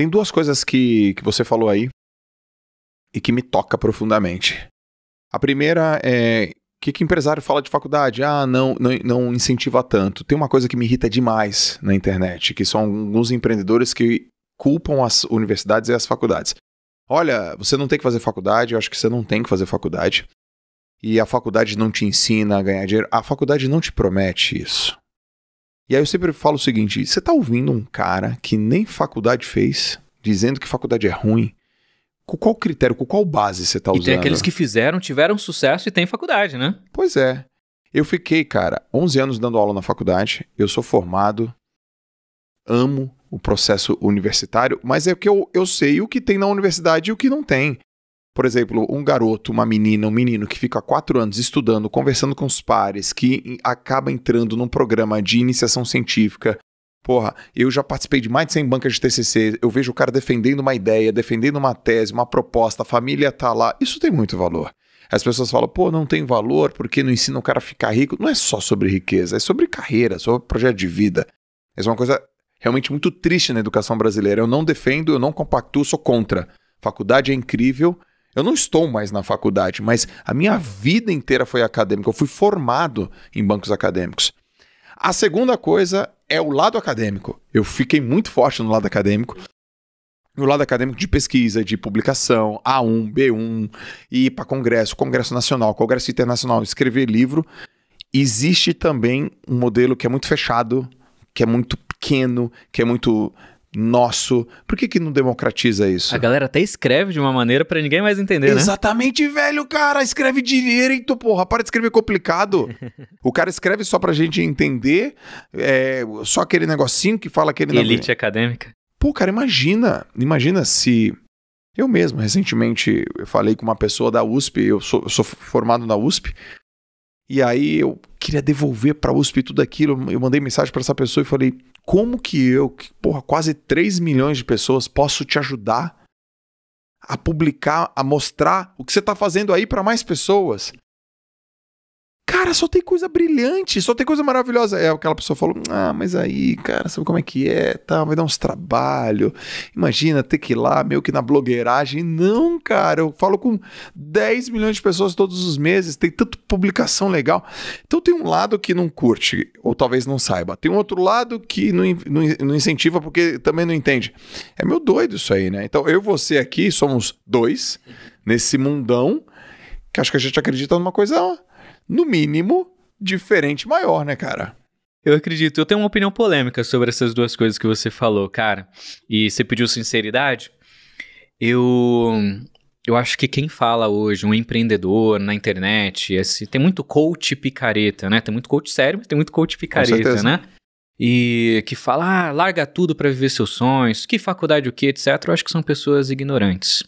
Tem duas coisas que, que você falou aí e que me toca profundamente. A primeira é o que, que empresário fala de faculdade? Ah, não, não, não, incentiva tanto. Tem uma coisa que me irrita demais na internet, que são alguns empreendedores que culpam as universidades e as faculdades. Olha, você não tem que fazer faculdade, eu acho que você não tem que fazer faculdade. E a faculdade não te ensina a ganhar dinheiro. A faculdade não te promete isso. E aí eu sempre falo o seguinte: você está ouvindo um cara que nem faculdade fez, dizendo que faculdade é ruim. Com qual critério, com qual base você está usando? E tem aqueles que fizeram, tiveram sucesso e tem faculdade, né? Pois é. Eu fiquei, cara, 11 anos dando aula na faculdade. Eu sou formado, amo o processo universitário, mas é que eu, eu sei o que tem na universidade e o que não tem por exemplo, um garoto, uma menina, um menino que fica quatro anos estudando, conversando com os pares, que acaba entrando num programa de iniciação científica. Porra, eu já participei de mais de 100 bancas de TCC, eu vejo o cara defendendo uma ideia, defendendo uma tese, uma proposta, a família tá lá. Isso tem muito valor. As pessoas falam, pô, não tem valor porque não ensina o cara a ficar rico. Não é só sobre riqueza, é sobre carreira, sobre projeto de vida. Essa é uma coisa realmente muito triste na educação brasileira. Eu não defendo, eu não compactuo, sou contra. Faculdade é incrível, eu não estou mais na faculdade, mas a minha vida inteira foi acadêmica. Eu fui formado em bancos acadêmicos. A segunda coisa é o lado acadêmico. Eu fiquei muito forte no lado acadêmico. No lado acadêmico de pesquisa, de publicação, A1, B1, ir para congresso, congresso nacional, congresso internacional, escrever livro. Existe também um modelo que é muito fechado, que é muito pequeno, que é muito nosso. Por que, que não democratiza isso? A galera até escreve de uma maneira para ninguém mais entender, né? Exatamente, né? velho, cara. Escreve direito, porra. Para de escrever complicado. o cara escreve só pra gente entender, é, só aquele negocinho que fala aquele... Elite acadêmica. Pô, cara, imagina. Imagina se... Eu mesmo, recentemente, eu falei com uma pessoa da USP, eu sou, eu sou formado na USP, e aí eu queria devolver para a USP tudo aquilo. Eu mandei mensagem para essa pessoa e falei: como que eu, que, porra, quase 3 milhões de pessoas, posso te ajudar a publicar, a mostrar o que você está fazendo aí para mais pessoas? Cara, só tem coisa brilhante, só tem coisa maravilhosa. É aquela pessoa falou: Ah, mas aí, cara, sabe como é que é? Tá, vai dar uns trabalho. Imagina ter que ir lá meio que na blogueiragem. Não, cara, eu falo com 10 milhões de pessoas todos os meses, tem tanta publicação legal. Então tem um lado que não curte, ou talvez não saiba. Tem um outro lado que não, não, não incentiva porque também não entende. É meu doido isso aí, né? Então eu e você aqui somos dois nesse mundão que acho que a gente acredita numa coisa no mínimo, diferente maior, né, cara? Eu acredito. Eu tenho uma opinião polêmica sobre essas duas coisas que você falou, cara. E você pediu sinceridade. Eu eu acho que quem fala hoje, um empreendedor na internet, esse, tem muito coach picareta, né? Tem muito coach sério, mas tem muito coach picareta, né? e que fala, ah, larga tudo para viver seus sonhos, que faculdade o que, etc., eu acho que são pessoas ignorantes.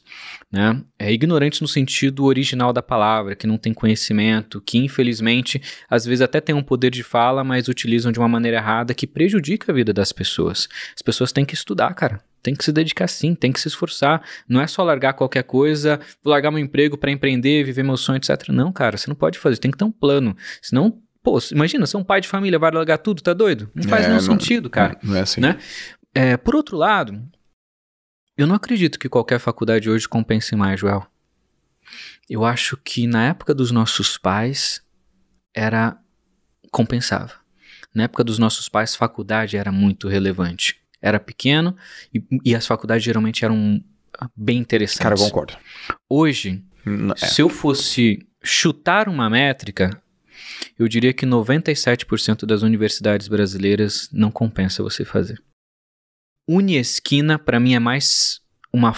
Né? É ignorantes no sentido original da palavra, que não tem conhecimento, que infelizmente às vezes até tem um poder de fala, mas utilizam de uma maneira errada que prejudica a vida das pessoas. As pessoas têm que estudar, cara. Tem que se dedicar sim, tem que se esforçar. Não é só largar qualquer coisa, largar meu emprego para empreender, viver meu sonho, etc. Não, cara, você não pode fazer, tem que ter um plano. Senão Pô, imagina, você é um pai de família, vai largar tudo, tá doido? Não faz é, nenhum não, sentido, cara. Não é assim. Né? É, por outro lado, eu não acredito que qualquer faculdade hoje compense mais, Joel. Eu acho que na época dos nossos pais era compensava. Na época dos nossos pais, faculdade era muito relevante. Era pequeno e, e as faculdades geralmente eram bem interessantes. Cara, eu concordo. Hoje, é. se eu fosse chutar uma métrica, eu diria que 97% das universidades brasileiras não compensa você fazer. Uniesquina, para mim, é mais uma,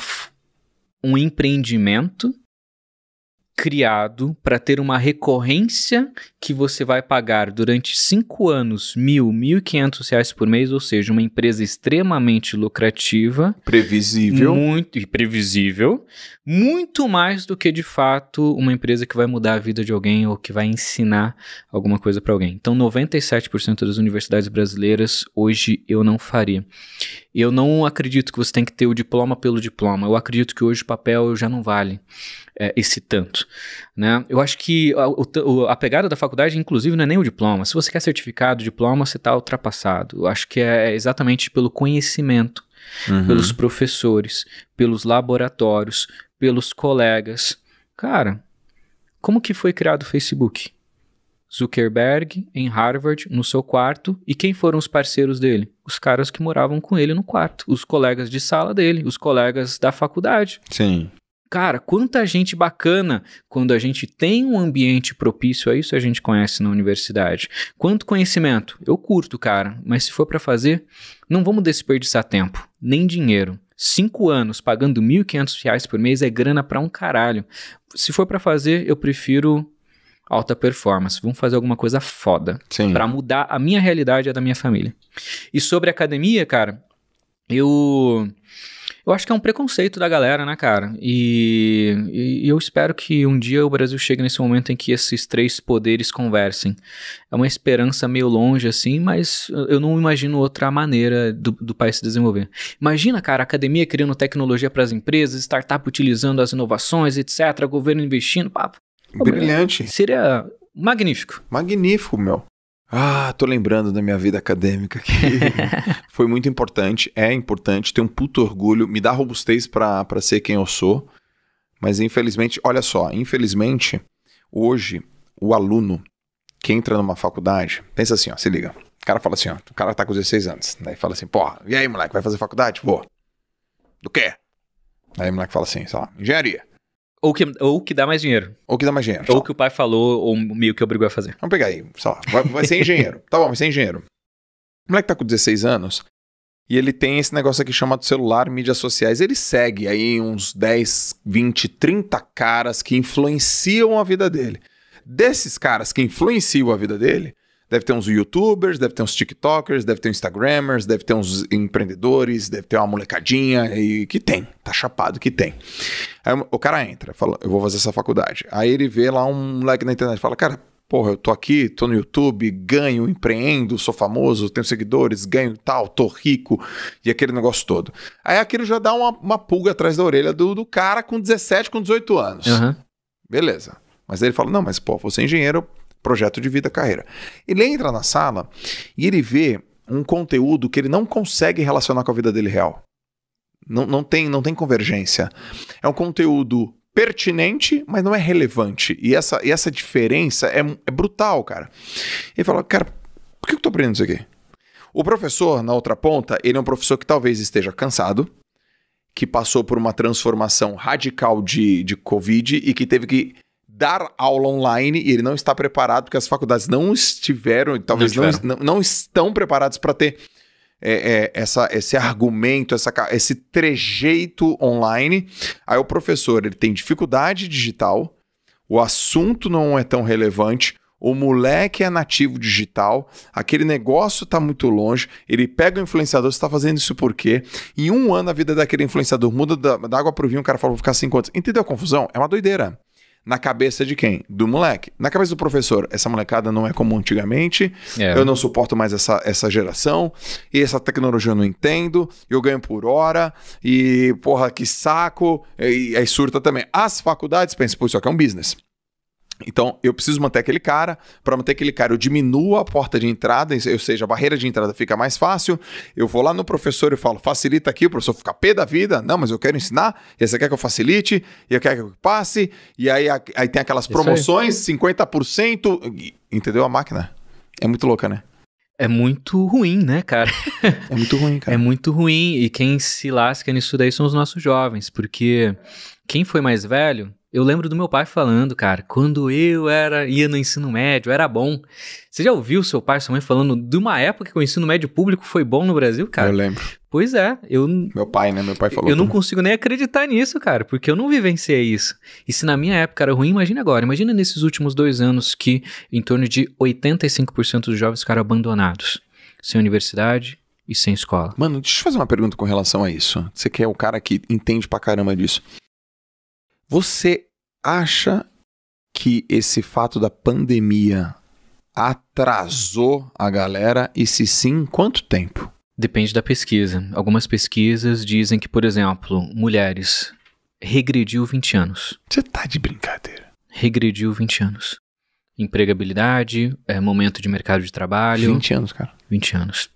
um empreendimento criado para ter uma recorrência que você vai pagar durante cinco anos mil, mil e quinhentos reais por mês, ou seja, uma empresa extremamente lucrativa, previsível, muito e previsível, muito mais do que de fato uma empresa que vai mudar a vida de alguém ou que vai ensinar alguma coisa para alguém. Então, 97% das universidades brasileiras hoje eu não faria. Eu não acredito que você tem que ter o diploma pelo diploma. Eu acredito que hoje o papel já não vale é, esse tanto. Né? Eu acho que a, o, a, pegada da faculdade, inclusive, não é nem o diploma. Se você quer certificado, diploma, você está ultrapassado. Eu acho que é, é exatamente pelo conhecimento, uhum. pelos professores, pelos laboratórios, pelos colegas. Cara, como que foi criado o Facebook? Zuckerberg em Harvard, no seu quarto, e quem foram os parceiros dele? Os caras que moravam com ele no quarto, os colegas de sala dele, os colegas da faculdade. Sim cara, quanta gente bacana quando a gente tem um ambiente propício a isso, a gente conhece na universidade. Quanto conhecimento? Eu curto, cara, mas se for para fazer, não vamos desperdiçar tempo, nem dinheiro. Cinco anos pagando R$ 1.500 por mês é grana para um caralho. Se for para fazer, eu prefiro alta performance. Vamos fazer alguma coisa foda para mudar a minha realidade e a da minha família. E sobre academia, cara, eu eu acho que é um preconceito da galera, né, cara? E, e, eu espero que um dia o Brasil chegue nesse momento em que esses três poderes conversem. É uma esperança meio longe, assim, mas eu não imagino outra maneira do, do país se desenvolver. Imagina, cara, academia criando tecnologia para as empresas, startup utilizando as inovações, etc., governo investindo, papo. Brilhante. Seria magnífico. Magnífico, meu. Ah, tô lembrando da minha vida acadêmica que foi muito importante, é importante, tenho um puto orgulho, me dá robustez para ser quem eu sou. Mas infelizmente, olha só, infelizmente, hoje o aluno que entra numa faculdade, pensa assim, ó, se liga. O cara fala assim, ó, o cara tá com 16 anos, daí fala assim, porra, e aí, moleque, vai fazer faculdade? Vou. Do quê? Aí o moleque fala assim, sei lá, engenharia. Ou que, ou que dá mais dinheiro. Ou que dá mais dinheiro. Ou que o pai falou, ou meio que obrigou a fazer. Vamos pegar aí, sei lá, vai, vai ser engenheiro. tá bom, vai ser engenheiro. O moleque tá com 16 anos e ele tem esse negócio aqui chamado celular, mídias sociais. Ele segue aí uns 10, 20, 30 caras que influenciam a vida dele. Desses caras que influenciam a vida dele, Deve ter uns youtubers, deve ter uns tiktokers, deve ter uns instagramers, deve ter uns empreendedores, deve ter uma molecadinha e que tem, tá chapado que tem. Aí o cara entra, fala, eu vou fazer essa faculdade. Aí ele vê lá um moleque na internet, fala, cara, porra, eu tô aqui, tô no YouTube, ganho, empreendo, sou famoso, tenho seguidores, ganho tal, tô rico, e aquele negócio todo. Aí aquilo já dá uma, uma pulga atrás da orelha do, do, cara com 17, com 18 anos. Uhum. Beleza. Mas aí ele fala, não, mas pô, você é engenheiro, projeto de vida, carreira. Ele entra na sala e ele vê um conteúdo que ele não consegue relacionar com a vida dele real. Não, não, tem, não tem convergência. É um conteúdo pertinente, mas não é relevante. E essa, e essa diferença é, é brutal, cara. Ele fala, cara, por que eu tô aprendendo isso aqui? O professor, na outra ponta, ele é um professor que talvez esteja cansado, que passou por uma transformação radical de, de Covid e que teve que dar aula online e ele não está preparado, porque as faculdades não estiveram, talvez não, não, não estão preparadas para ter é, é, essa, esse argumento, essa, esse trejeito online. Aí o professor ele tem dificuldade digital, o assunto não é tão relevante, o moleque é nativo digital, aquele negócio está muito longe, ele pega o influenciador, você está fazendo isso por quê? Em um ano a vida daquele influenciador muda da, da água para o vinho, o cara fala, vou ficar cinco anos. Entendeu a confusão? É uma doideira. Na cabeça de quem? Do moleque. Na cabeça do professor, essa molecada não é como antigamente, é. eu não suporto mais essa, essa geração, e essa tecnologia eu não entendo, eu ganho por hora, e porra, que saco, e aí surta também. As faculdades pensam, pô, isso aqui é um business. Então, eu preciso manter aquele cara. Para manter aquele cara, eu diminuo a porta de entrada, ou seja, a barreira de entrada fica mais fácil. Eu vou lá no professor e falo, facilita aqui, o professor fica pé da vida. Não, mas eu quero ensinar, e você quer que eu facilite, e eu quero que eu passe. E aí, aí tem aquelas promoções, 50%. Entendeu a máquina? É muito louca, né? É muito ruim, né, cara? É muito ruim, cara. É muito ruim. E quem se lasca nisso daí são os nossos jovens, porque quem foi mais velho eu lembro do meu pai falando, cara, quando eu era ia no ensino médio, era bom. Você já ouviu seu pai, sua mãe falando de uma época que o ensino médio público foi bom no Brasil, cara? Eu lembro. Pois é, eu Meu pai, né? Meu pai falou. Eu também. não consigo nem acreditar nisso, cara, porque eu não vivenciei isso. E se na minha época era ruim, imagina agora. Imagina nesses últimos dois anos que em torno de 85% dos jovens ficaram abandonados, sem universidade, e sem escola. Mano, deixa eu fazer uma pergunta com relação a isso. Você que é o cara que entende pra caramba disso. Você acha que esse fato da pandemia atrasou a galera e se sim, quanto tempo? Depende da pesquisa. Algumas pesquisas dizem que, por exemplo, mulheres regrediu 20 anos. Você tá de brincadeira. Regrediu 20 anos. Empregabilidade, é, momento de mercado de trabalho. 20 anos, cara. 20 anos.